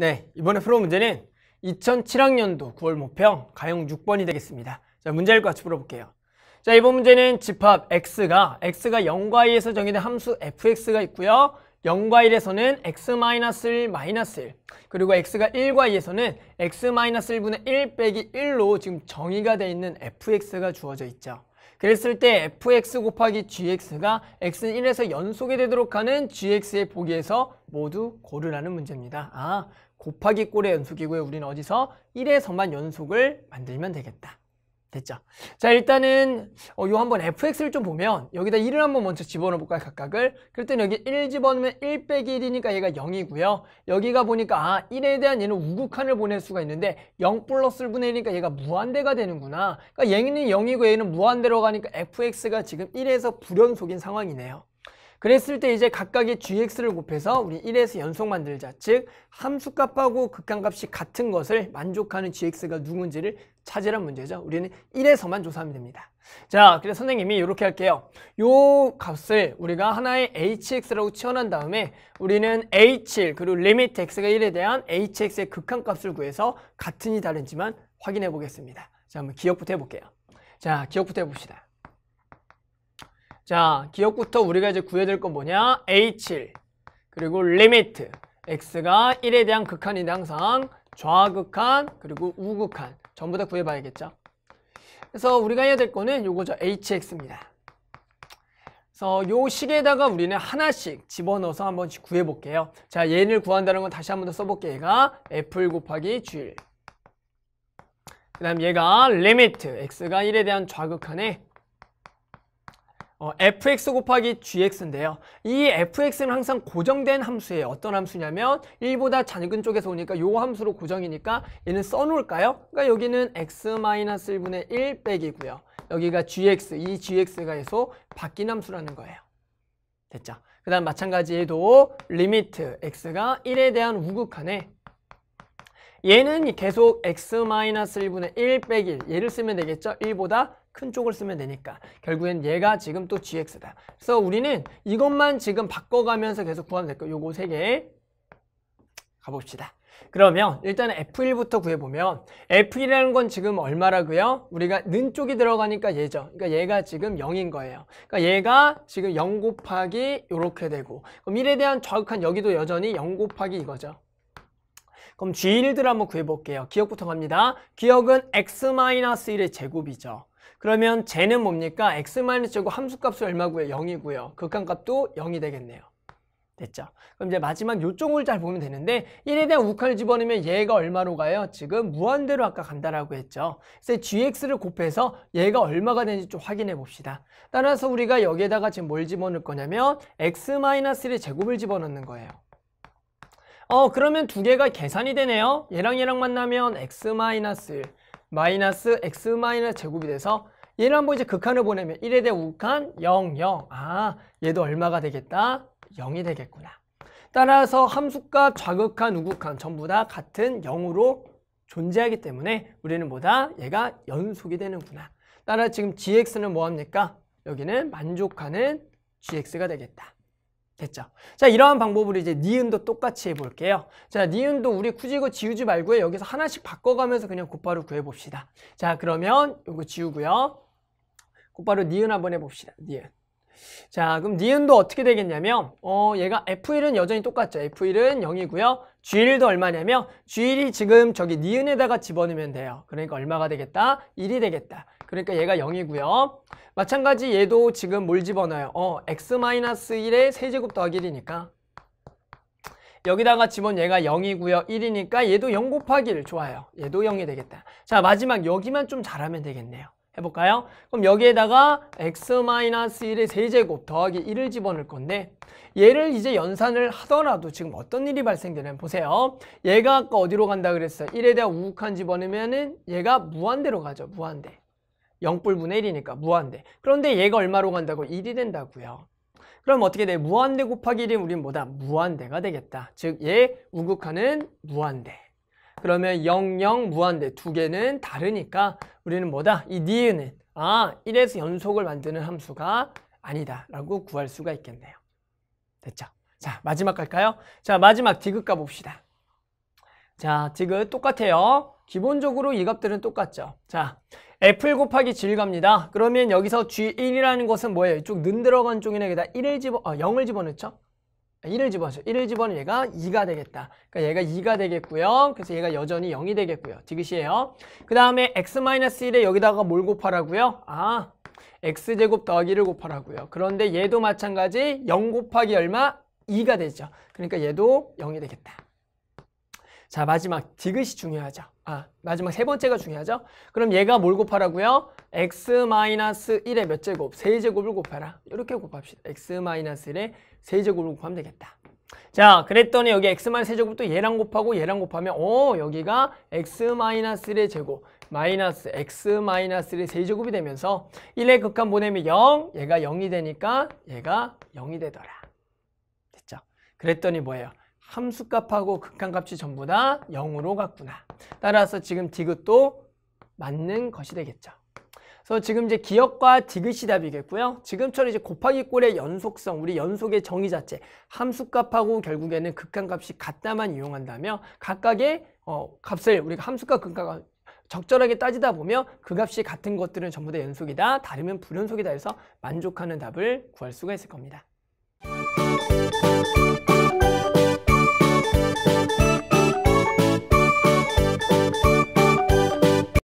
네, 이번에 풀어 문제는 2007학년도 9월 모평 가형 6번이 되겠습니다. 자, 문제 읽고 같이 풀어볼게요. 자, 이번 문제는 집합 x가 x가 0과 2에서 정의된 함수 fx가 있고요. 0과 1에서는 x-1, 마이너스 1 그리고 x가 1과 2에서는 x-1분의 1 빼기 1로 지금 정의가 되어 있는 fx가 주어져 있죠. 그랬을 때 fx 곱하기 gx가 x는 1에서 연속이 되도록 하는 gx의 보기에서 모두 고르라는 문제입니다. 아, 곱하기 꼴의 연속이고요. 우리는 어디서 1에서만 연속을 만들면 되겠다. 됐죠? 자 일단은 어, 요 한번 fx를 좀 보면 여기다 1을 한번 먼저 집어넣어볼까요? 각각을 그럴 땐 여기 1 집어넣으면 1 빼기 1이니까 얘가 0이고요 여기가 보니까 아 1에 대한 얘는 우극한을 보낼 수가 있는데 0 플러스를 보내니까 얘가 무한대가 되는구나 그러니까 얘는 0이고 얘는 무한대로 가니까 fx가 지금 1에서 불연속인 상황이네요 그랬을 때 이제 각각의 gx를 곱해서 우리 1에서 연속 만들자. 즉 함수값하고 극한값이 같은 것을 만족하는 gx가 누군지를 찾으란 문제죠. 우리는 1에서만 조사하면 됩니다. 자, 그래서 선생님이 이렇게 할게요. 요 값을 우리가 하나의 hx라고 치환한 다음에 우리는 h1 그리고 리미트 x가 1에 대한 hx의 극한값을 구해서 같은지 다른지만 확인해 보겠습니다. 자, 한번 기억부터 해볼게요. 자, 기억부터 해봅시다. 자, 기억부터 우리가 이제 구해야 될 건 뭐냐? h 7 그리고 limit x가 1에 대한 극한인데 항상 좌극한 그리고 우극한 전부 다 구해봐야겠죠. 그래서 우리가 해야 될 거는 요거죠. hx입니다. 그래서 요 식에다가 우리는 하나씩 집어넣어서 한 번씩 구해볼게요. 자, 얘를 구한다는 건 다시 한번 더 써볼게요. 얘가 f 곱하기 g1 그 다음 얘가 limit x가 1에 대한 좌극한에 어, fx 곱하기 gx인데요. 이 fx는 항상 고정된 함수예요. 어떤 함수냐면 1보다 작은 쪽에서 오니까 요 함수로 고정이니까 얘는 써놓을까요? 그러니까 여기는 x-1분의 1 빼기고요. 여기가 gx, 이 gx가 해서 바뀐 함수라는 거예요. 됐죠? 그 다음 마찬가지 에도 리미트 x가 1에 대한 우극한에 얘는 계속 x-1분의 1 빼기 얘를 쓰면 되겠죠? 1보다 큰 쪽을 쓰면 되니까 결국엔 얘가 지금 또 GX다 그래서 우리는 이것만 지금 바꿔가면서 계속 구하면 될 거예요 요거 세개 가봅시다 그러면 일단 F1부터 구해보면 F1이라는 건 지금 얼마라고요? 우리가 는 쪽이 들어가니까 얘죠 그러니까 얘가 지금 0인 거예요 그러니까 얘가 지금 0 곱하기 이렇게 되고 그럼 1에 대한 정확한 여기도 여전히 0 곱하기 이거죠 그럼 G1들 한번 구해볼게요 기억부터 갑니다 기억은 X-1의 제곱이죠 그러면 쟤는 뭡니까? x-제곱 함수값이 얼마고요? 0이고요. 극한값도 0이 되겠네요. 됐죠? 그럼 이제 마지막 요쪽을 잘 보면 되는데 1에 대한 우칼을 집어넣으면 얘가 얼마로 가요? 지금 무한대로 아까 간다라고 했죠. 그래서 gx를 곱해서 얘가 얼마가 되는지 좀 확인해 봅시다. 따라서 우리가 여기에다가 지금 뭘 집어넣을 거냐면 x-1의 제곱을 집어넣는 거예요. 어 그러면 두 개가 계산이 되네요. 얘랑 얘랑 만나면 x-1 마이너스 x 마이너스 제곱이 돼서 얘를 한번 이제 극한을 보내면 1에 대해우한 0, 0. 아, 얘도 얼마가 되겠다? 0이 되겠구나. 따라서 함수값 좌극한, 우극한 전부 다 같은 0으로 존재하기 때문에 우리는 뭐다? 얘가 연속이 되는구나. 따라 서 지금 gx는 뭐합니까? 여기는 만족하는 gx가 되겠다. 됐죠. 자, 이러한 방법으로 이제 니은도 똑같이 해볼게요. 자, 니은도 우리 굳이 이거 지우지 말고요. 여기서 하나씩 바꿔가면서 그냥 곧바로 구해봅시다. 자, 그러면 이거 지우고요. 곧바로 니은 한번 해봅시다. 니은. 자, 그럼 니은도 어떻게 되겠냐면 어, 얘가 F1은 여전히 똑같죠. F1은 0이고요. G1도 얼마냐면 G1이 지금 저기 니은에다가 집어넣으면 돼요. 그러니까 얼마가 되겠다? 1이 되겠다. 그러니까 얘가 0이고요. 마찬가지 얘도 지금 뭘 집어넣어요? 어, x-1의 세제곱 더하기 1이니까 여기다가 집어 얘가 0이고요. 1이니까 얘도 0 곱하기를 좋아요. 얘도 0이 되겠다. 자 마지막 여기만 좀 잘하면 되겠네요. 해볼까요? 그럼 여기에다가 x-1의 세제곱 더하기 1을 집어넣을 건데 얘를 이제 연산을 하더라도 지금 어떤 일이 발생되냐면 보세요. 얘가 아까 어디로 간다 그랬어요? 1에 대한 우욱한 집어넣으면 은 얘가 무한대로 가죠. 무한대. 0불분의 1이니까 무한대. 그런데 얘가 얼마로 간다고? 1이 된다고요. 그럼 어떻게 돼? 무한대 곱하기 1이 우린 뭐다? 무한대가 되겠다. 즉, 얘 우극하는 무한대. 그러면 0, 0, 무한대 두 개는 다르니까 우리는 뭐다? 이 니은은 아, 1에서 연속을 만드는 함수가 아니다라고 구할 수가 있겠네요. 됐죠? 자, 마지막 갈까요? 자, 마지막 디귿 가봅시다. 자, 디귿 똑같아요. 기본적으로 이 값들은 똑같죠. 자, 애플 곱하기 질 갑니다. 그러면 여기서 G1이라는 것은 뭐예요? 이쪽 는 들어간 쪽이나 여기다 1을 집어, 아, 어, 0을 집어넣죠? 1을 집어넣죠. 1을 집어넣으 얘가 2가 되겠다. 그러니까 얘가 2가 되겠고요. 그래서 얘가 여전히 0이 되겠고요. 디귿이에요. 그 다음에 x-1에 여기다가 뭘 곱하라고요? 아, x제곱 더하기 를 곱하라고요. 그런데 얘도 마찬가지 0 곱하기 얼마? 2가 되죠. 그러니까 얘도 0이 되겠다. 자, 마지막 디귿이 중요하죠. 아, 마지막 세 번째가 중요하죠. 그럼 얘가 뭘 곱하라고요? x-1의 몇 제곱? 세제곱을 곱하라. 이렇게 곱합시다. x-1의 세제곱을 곱하면 되겠다. 자, 그랬더니 여기 x-세제곱도 얘랑 곱하고 얘랑 곱하면 오 어, 여기가 x-1의 제곱 마이너스 x-1의 세제곱이 되면서 1의 극한 보내면 0, 얘가 0이 되니까 얘가 0이 되더라. 됐죠? 그랬더니 뭐예요? 함수값하고 극한값이 전부 다 0으로 갔구나. 따라서 지금 디귿도 맞는 것이 되겠죠. 그래서 지금 이제 기억과 디귿이 답이겠고요. 지금처럼 이제 곱하기 꼴의 연속성, 우리 연속의 정의 자체, 함수값하고 결국에는 극한값이 같다만 이용한다며 각각의 어, 값을 우리가 함수값, 극한값 적절하게 따지다 보면 그 값이 같은 것들은 전부 다 연속이다, 다르면 불연속이다 해서 만족하는 답을 구할 수가 있을 겁니다.